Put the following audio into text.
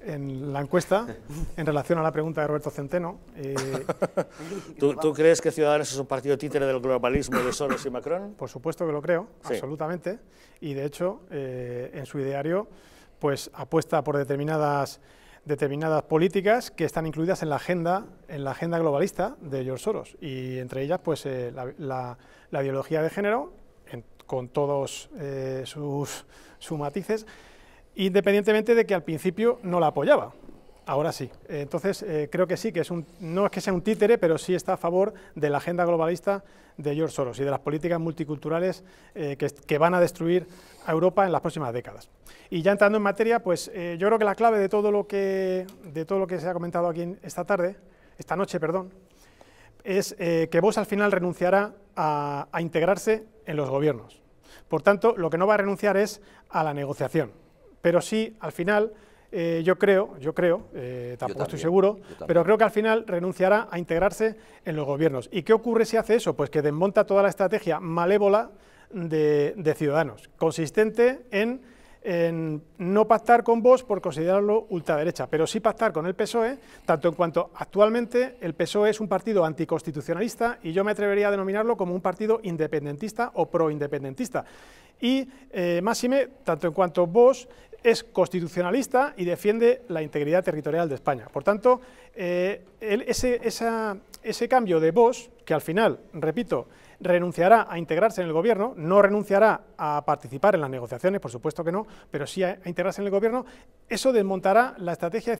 en la encuesta en relación a la pregunta de Roberto Centeno. Eh, ¿Tú, crees que Ciudadanos es un partido títere del globalismo de Soros y Macron? Por supuesto que lo creo, absolutamente. Y de hecho, eh, en su ideario, pues apuesta por determinadas determinadas políticas que están incluidas en la agenda, en la agenda globalista de George Soros y entre ellas pues eh, la, ideología de género con todos sus, sus matices independientemente de que al principio no la apoyaba. Ahora sí. Entonces, eh, creo que sí, que es un, no es que sea un títere, pero sí está a favor de la agenda globalista de George Soros y de las políticas multiculturales eh, que, van a destruir a Europa en las próximas décadas. Y ya entrando en materia, pues eh, yo creo que la clave de todo lo que, de todo lo que se ha comentado aquí esta tarde, esta noche, perdón, es que vos al final renunciará a integrarse en los gobiernos. Por tanto, lo que no va a renunciar es a la negociación pero sí, al final, eh, yo creo, yo creo, eh, tampoco estoy seguro, pero creo que al final renunciará a integrarse en los gobiernos. ¿Y qué ocurre si hace eso? Pues que desmonta toda la estrategia malévola de, Ciudadanos, consistente en, no pactar con vos por considerarlo ultraderecha, pero sí pactar con el PSOE, tanto en cuanto actualmente el PSOE es un partido anticonstitucionalista y yo me atrevería a denominarlo como un partido independentista o proindependentista. Y eh, máxime, tanto en cuanto vos es constitucionalista y defiende la integridad territorial de España. Por tanto, eh, ese, cambio de voz, que al final, repito, renunciará a integrarse en el gobierno, no renunciará a participar en las negociaciones, por supuesto que no, pero sí a, a integrarse en el gobierno, eso desmontará la estrategia